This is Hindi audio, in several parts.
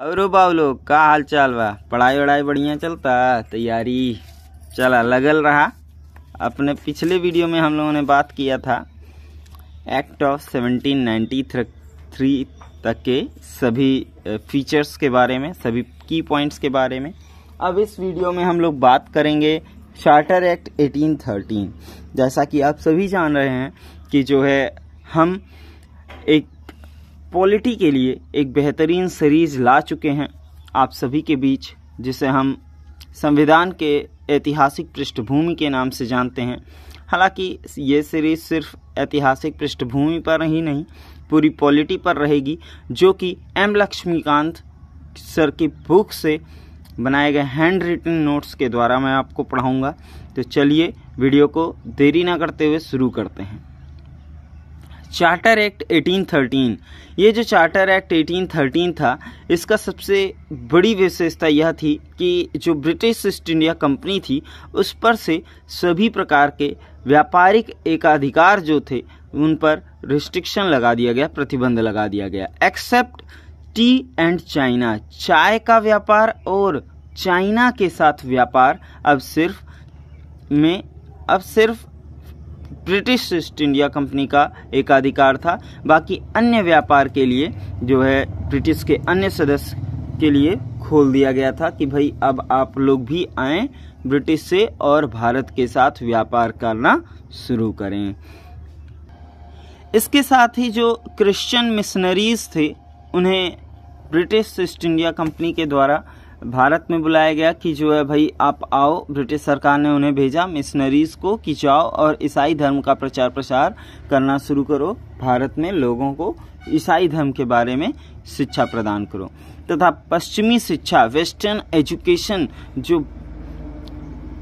और बाबलो का हाल चाल बा पढ़ाई वढ़ाई बढ़िया चलता तैयारी चला लगल रहा अपने पिछले वीडियो में हम लोगों ने बात किया था एक्ट ऑफ 1793 थ्री तक के सभी फीचर्स के बारे में सभी की पॉइंट्स के बारे में अब इस वीडियो में हम लोग बात करेंगे चार्टर एक्ट 1813 जैसा कि आप सभी जान रहे हैं कि जो है हम एक पॉलिटी के लिए एक बेहतरीन सीरीज ला चुके हैं आप सभी के बीच जिसे हम संविधान के ऐतिहासिक पृष्ठभूमि के नाम से जानते हैं हालांकि ये सीरीज सिर्फ ऐतिहासिक पृष्ठभूमि पर ही नहीं पूरी पॉलिटी पर रहेगी जो कि एम लक्ष्मीकांत सर की बुक से बनाए गए हैंड रिटन नोट्स के द्वारा मैं आपको पढ़ाऊँगा तो चलिए वीडियो को देरी ना करते हुए शुरू करते हैं चार्टर एक्ट 1813 ये जो चार्टर एक्ट 1813 था इसका सबसे बड़ी विशेषता यह थी कि जो ब्रिटिश ईस्ट इंडिया कंपनी थी उस पर से सभी प्रकार के व्यापारिक एकाधिकार जो थे उन पर रिस्ट्रिक्शन लगा दिया गया प्रतिबंध लगा दिया गया एक्सेप्ट टी एंड चाइना चाय का व्यापार और चाइना के साथ व्यापार अब सिर्फ में अब सिर्फ ब्रिटिश ईस्ट इंडिया कंपनी का एकाधिकार था बाकी अन्य व्यापार के लिए जो है ब्रिटिश के अन्य सदस्य के लिए खोल दिया गया था कि भाई अब आप लोग भी आए ब्रिटिश से और भारत के साथ व्यापार करना शुरू करें इसके साथ ही जो क्रिश्चियन मिशनरीज थे उन्हें ब्रिटिश ईस्ट इंडिया कंपनी के द्वारा भारत में बुलाया गया कि जो है भाई आप आओ ब्रिटिश सरकार ने उन्हें भेजा मिशनरीज को कि जाओ और ईसाई धर्म का प्रचार प्रसार करना शुरू करो भारत में लोगों को ईसाई धर्म के बारे में शिक्षा प्रदान करो तथा पश्चिमी शिक्षा वेस्टर्न एजुकेशन जो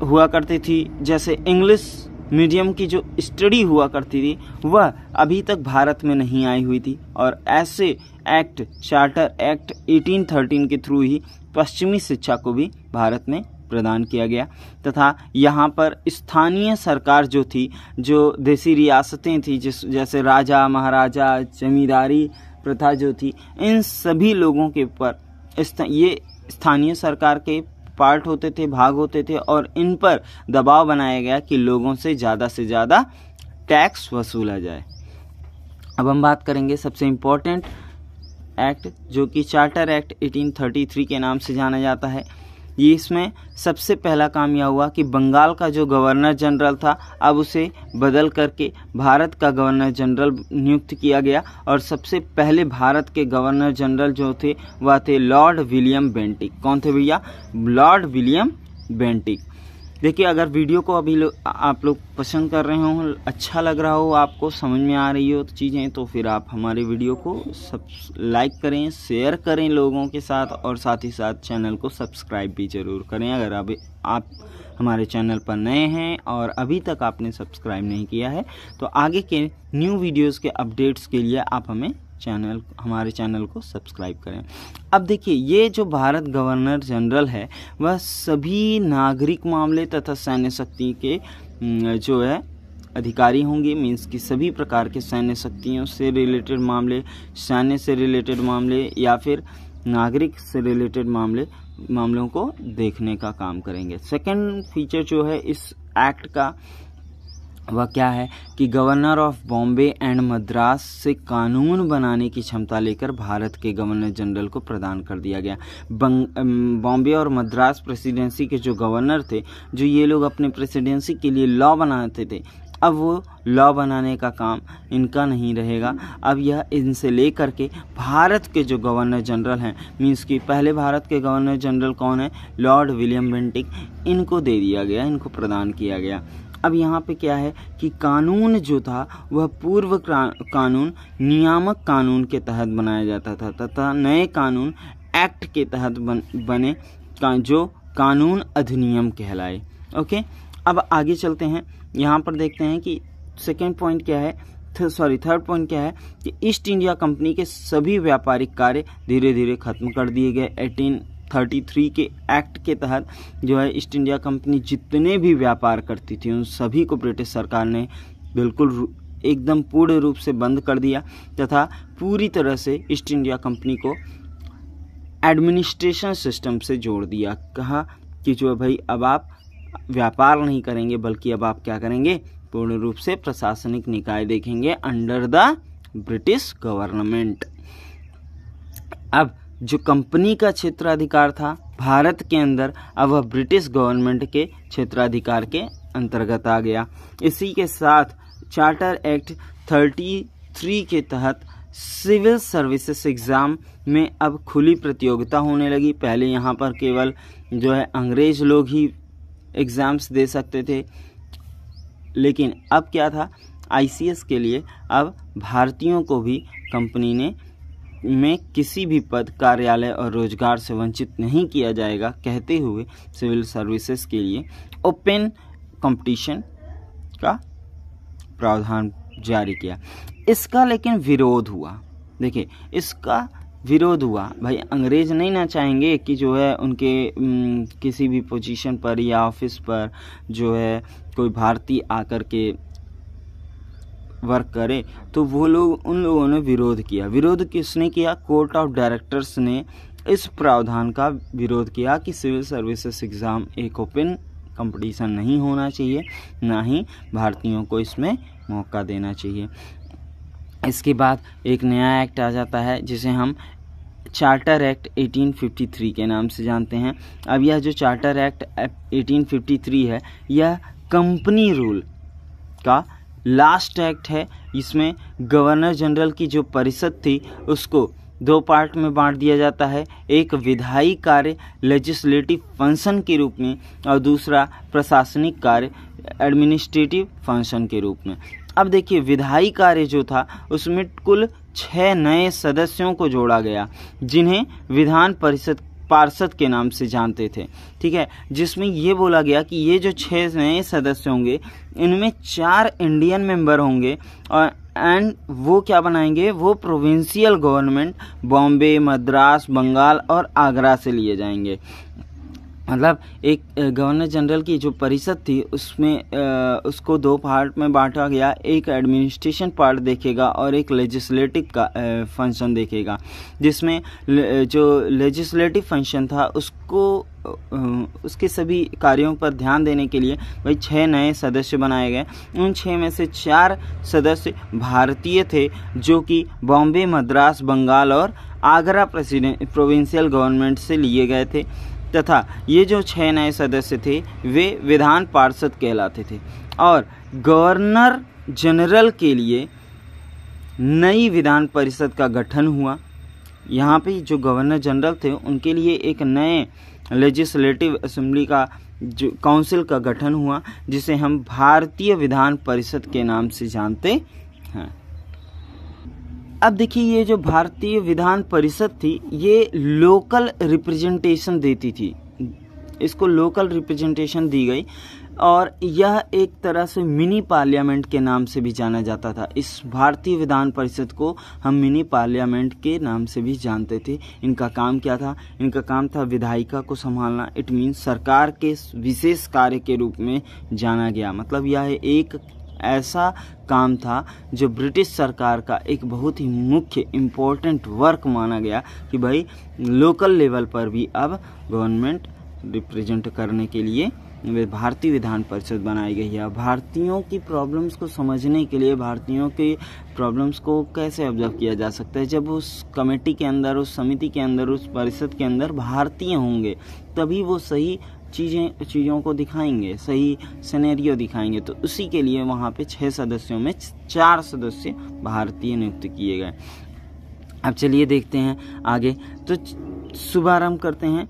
हुआ करती थी जैसे इंग्लिश मीडियम की जो स्टडी हुआ करती थी वह अभी तक भारत में नहीं आई हुई थी और ऐसे एक्ट चार्टर एक्ट 1813 के थ्रू ही पश्चिमी शिक्षा को भी भारत में प्रदान किया गया तथा यहाँ पर स्थानीय सरकार जो थी जो देसी रियासतें थी जिस जैसे राजा महाराजा जमींदारी प्रथा जो थी इन सभी लोगों के ऊपर ये स्थानीय सरकार के पार्ट होते थे भाग होते थे और इन पर दबाव बनाया गया कि लोगों से ज़्यादा से ज़्यादा टैक्स वसूला जाए अब हम बात करेंगे सबसे इम्पोर्टेंट एक्ट जो कि चार्टर एक्ट 1833 के नाम से जाना जाता है ये इसमें सबसे पहला काम यह हुआ कि बंगाल का जो गवर्नर जनरल था अब उसे बदल करके भारत का गवर्नर जनरल नियुक्त किया गया और सबसे पहले भारत के गवर्नर जनरल जो थे वह थे लॉर्ड विलियम बेंटिक कौन थे भैया लॉर्ड विलियम बेंटिक देखिए अगर वीडियो को अभी लो, आप लोग पसंद कर रहे हो अच्छा लग रहा हो आपको समझ में आ रही हो तो चीज़ें तो फिर आप हमारे वीडियो को सब लाइक करें शेयर करें लोगों के साथ और साथ ही साथ चैनल को सब्सक्राइब भी ज़रूर करें अगर अभी आप हमारे चैनल पर नए हैं और अभी तक आपने सब्सक्राइब नहीं किया है तो आगे के न्यू वीडियोज़ के अपडेट्स के लिए आप हमें चैनल हमारे चैनल को सब्सक्राइब करें अब देखिए ये जो भारत गवर्नर जनरल है वह सभी नागरिक मामले तथा सैन्य शक्ति के जो है अधिकारी होंगे मीन्स कि सभी प्रकार के सैन्य शक्तियों से रिलेटेड मामले सैन्य से रिलेटेड मामले या फिर नागरिक से रिलेटेड मामले मामलों को देखने का काम करेंगे सेकंड फीचर जो है इस एक्ट का वह क्या है कि governor of Bombay and Madras से कानून बनाने की क्षमता लेकर भारत के गवर्नर जनरल को प्रदान कर दिया गया बॉम्बे और मद्रास प्रेसिडेंसी के जो गवर्नर थे जो ये लोग अपने प्रेसिडेंसी के लिए लॉ बनाते थे अब वो लॉ बनाने का काम इनका नहीं रहेगा अब यह इनसे लेकर के भारत के जो गवर्नर जनरल हैं मीन्स कि पहले भारत के गवर्नर जनरल कौन है लॉर्ड विलियम बेंटिक इनको दे दिया गया इनको प्रदान किया गया अब यहाँ पे क्या है कि कानून जो था वह पूर्व कानून नियामक कानून के तहत बनाया जाता था तथा नए कानून एक्ट के तहत बन, बने का, जो कानून अधिनियम कहलाए ओके अब आगे चलते हैं यहाँ पर देखते हैं कि सेकेंड पॉइंट क्या है सॉरी थर्ड पॉइंट क्या है कि ईस्ट इंडिया कंपनी के सभी व्यापारिक कार्य धीरे धीरे खत्म कर दिए गए एटीन 1933 के एक्ट के तहत जो है ईस्ट इंडिया कंपनी जितने भी व्यापार करती थी उन सभी को ब्रिटिश सरकार ने बिल्कुल एकदम पूर्ण रूप से बंद कर दिया तथा पूरी तरह से ईस्ट इंडिया कंपनी को एडमिनिस्ट्रेशन सिस्टम से जोड़ दिया कहा कि जो भाई अब आप व्यापार नहीं करेंगे बल्कि अब आप क्या करेंगे पूर्ण रूप से प्रशासनिक निकाय देखेंगे अंडर द ब्रिटिश गवर्नमेंट अब जो कंपनी का क्षेत्राधिकार था भारत के अंदर अब वह ब्रिटिश गवर्नमेंट के क्षेत्राधिकार के अंतर्गत आ गया इसी के साथ चार्टर एक्ट 33 के तहत सिविल सर्विसेज एग्ज़ाम में अब खुली प्रतियोगिता होने लगी पहले यहाँ पर केवल जो है अंग्रेज़ लोग ही एग्ज़ाम्स दे सकते थे लेकिन अब क्या था आईसीएस के लिए अब भारतीयों को भी कंपनी ने में किसी भी पद कार्यालय और रोजगार से वंचित नहीं किया जाएगा कहते हुए सिविल सर्विसेज के लिए ओपन कंपटीशन का प्रावधान जारी किया इसका लेकिन विरोध हुआ देखिए इसका विरोध हुआ भाई अंग्रेज नहीं ना चाहेंगे कि जो है उनके किसी भी पोजीशन पर या ऑफिस पर जो है कोई भारतीय आकर के वर्क करे तो वो लोग उन लोगों ने विरोध किया विरोध किसने किया कोर्ट ऑफ डायरेक्टर्स ने इस प्रावधान का विरोध किया कि सिविल सर्विसेज एग्ज़ाम एक ओपन कंपटीशन नहीं होना चाहिए ना ही भारतीयों को इसमें मौका देना चाहिए इसके बाद एक नया एक्ट आ जाता है जिसे हम चार्टर एक्ट 1853 के नाम से जानते हैं अब यह जो चार्टर एक्ट 1853 है यह कंपनी रूल का लास्ट एक्ट है इसमें गवर्नर जनरल की जो परिषद थी उसको दो पार्ट में बांट दिया जाता है एक विधायी कार्य लेजिस्लेटिव फंक्शन के रूप में और दूसरा प्रशासनिक कार्य एडमिनिस्ट्रेटिव फंक्शन के रूप में अब देखिए विधायी कार्य जो था उसमें कुल छः नए सदस्यों को जोड़ा गया जिन्हें विधान परिषद पार्षद के नाम से जानते थे ठीक है जिसमें ये बोला गया कि ये जो छः नए सदस्य होंगे इनमें चार इंडियन मेंबर होंगे और एंड वो क्या बनाएंगे वो प्रोविंशियल गवर्नमेंट बॉम्बे मद्रास बंगाल और आगरा से लिए जाएंगे मतलब एक गवर्नर जनरल की जो परिषद थी उसमें उसको दो पार्ट में बांटा गया एक एडमिनिस्ट्रेशन पार्ट देखेगा और एक लेजिस्लेटिव का फंक्शन देखेगा जिसमें जो लेजिस्लेटिव फंक्शन था उसको उसके सभी कार्यों पर ध्यान देने के लिए भाई छः नए सदस्य बनाए गए उन छः में से चार सदस्य भारतीय थे जो कि बॉम्बे मद्रास बंगाल और आगरा प्रेसिडेंट प्रोविंशियल गवर्नमेंट से लिए गए थे तथा ये जो छः नए सदस्य थे वे विधान पार्षद कहलाते थे और गवर्नर जनरल के लिए नई विधान परिषद का गठन हुआ यहाँ पे जो गवर्नर जनरल थे उनके लिए एक नए लेजिस्लेटिव असम्बली का जो काउंसिल का गठन हुआ जिसे हम भारतीय विधान परिषद के नाम से जानते हैं अब देखिए ये जो भारतीय विधान परिषद थी ये लोकल रिप्रेजेंटेशन देती थी इसको लोकल रिप्रेजेंटेशन दी गई और यह एक तरह से मिनी पार्लियामेंट के नाम से भी जाना जाता था इस भारतीय विधान परिषद को हम मिनी पार्लियामेंट के नाम से भी जानते थे इनका काम क्या था इनका काम था विधायिका को संभालना इट मीन सरकार के विशेष कार्य के रूप में जाना गया मतलब यह एक ऐसा काम था जो ब्रिटिश सरकार का एक बहुत ही मुख्य इम्पोर्टेंट वर्क माना गया कि भाई लोकल लेवल पर भी अब गवर्नमेंट रिप्रेजेंट करने के लिए भारतीय विधान परिषद बनाई गई है भारतीयों की प्रॉब्लम्स को समझने के लिए भारतीयों के प्रॉब्लम्स को कैसे ऑब्जर्व किया जा सकता है जब उस कमेटी के अंदर उस समिति के अंदर उस परिषद के अंदर भारतीय होंगे तभी वो सही चीज़ें चीज़ों को दिखाएंगे सही सिनेरियो दिखाएंगे तो उसी के लिए वहाँ पे छः सदस्यों में चार सदस्य भारतीय नियुक्त किए गए अब चलिए देखते हैं आगे तो शुभारंभ करते हैं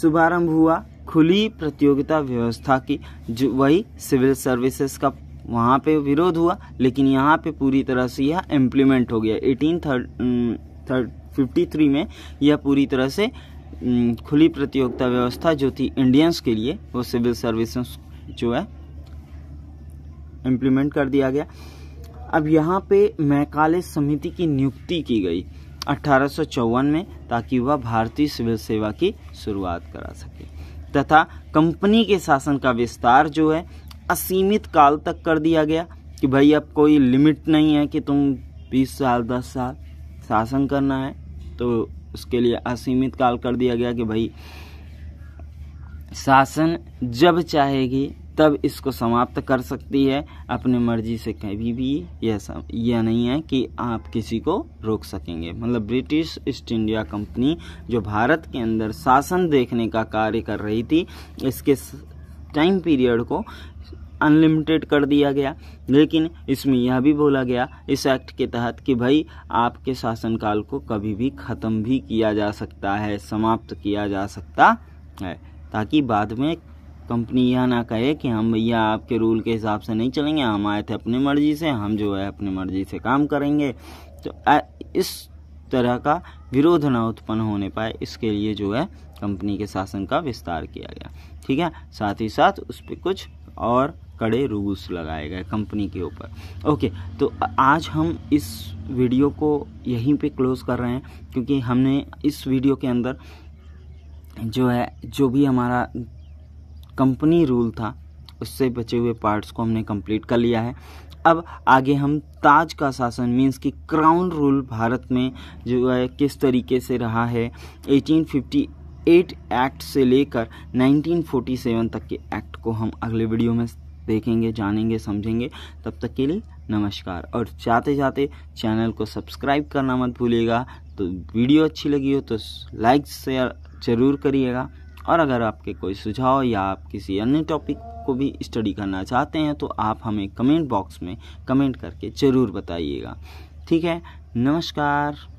शुभारंभ हुआ खुली प्रतियोगिता व्यवस्था की जो वही सिविल सर्विसेज का वहाँ पे विरोध हुआ लेकिन यहाँ पे पूरी तरह से यह इम्प्लीमेंट हो गया eighteen third third fifty three में यह पूरी तरह से खुली प्रतियोगिता व्यवस्था जो थी इंडियंस के लिए वो सिविल सर्विस जो है इम्प्लीमेंट कर दिया गया अब यहाँ पे मैकाले समिति की नियुक्ति की गई अठारह में ताकि वह भारतीय सिविल सेवा की शुरुआत करा सके तथा कंपनी के शासन का विस्तार जो है असीमित काल तक कर दिया गया कि भाई अब कोई लिमिट नहीं है कि तुम 20 साल 10 साल शासन करना है तो उसके लिए असीमित काल कर दिया गया कि भाई शासन जब चाहेगी तब इसको समाप्त कर सकती है अपनी मर्जी से कभी भी यह सम यह नहीं है कि आप किसी को रोक सकेंगे मतलब ब्रिटिश ईस्ट इंडिया कंपनी जो भारत के अंदर शासन देखने का कार्य कर रही थी इसके टाइम पीरियड को अनलिमिटेड कर दिया गया लेकिन इसमें यह भी बोला गया इस एक्ट के तहत कि भाई आपके शासनकाल को कभी भी ख़त्म भी किया जा सकता है समाप्त किया जा सकता है ताकि बाद में कंपनी यह ना कहे कि हम भैया आपके रूल के हिसाब से नहीं चलेंगे हम आए थे अपनी मर्ज़ी से हम जो है अपनी मर्ज़ी से काम करेंगे तो इस तरह का विरोध ना उत्पन्न होने पाए इसके लिए जो है कंपनी के शासन का विस्तार किया गया ठीक है साथ ही साथ उस पर कुछ और कड़े रूल्स लगाए गए कंपनी के ऊपर ओके तो आज हम इस वीडियो को यहीं पे क्लोज कर रहे हैं क्योंकि हमने इस वीडियो के अंदर जो है जो भी हमारा कंपनी रूल था उससे बचे हुए पार्ट्स को हमने कंप्लीट कर लिया है अब आगे हम ताज का शासन मीन्स कि क्राउन रूल भारत में जो है किस तरीके से रहा है 1858 एट एक्ट से लेकर 1947 तक के एक्ट को हम अगले वीडियो में देखेंगे जानेंगे समझेंगे तब तक के लिए नमस्कार और जाते जाते चैनल को सब्सक्राइब करना मत भूलिएगा तो वीडियो अच्छी लगी हो तो लाइक शेयर ज़रूर करिएगा और अगर आपके कोई सुझाव या आप किसी अन्य टॉपिक को भी स्टडी करना चाहते हैं तो आप हमें कमेंट बॉक्स में कमेंट करके ज़रूर बताइएगा ठीक है नमस्कार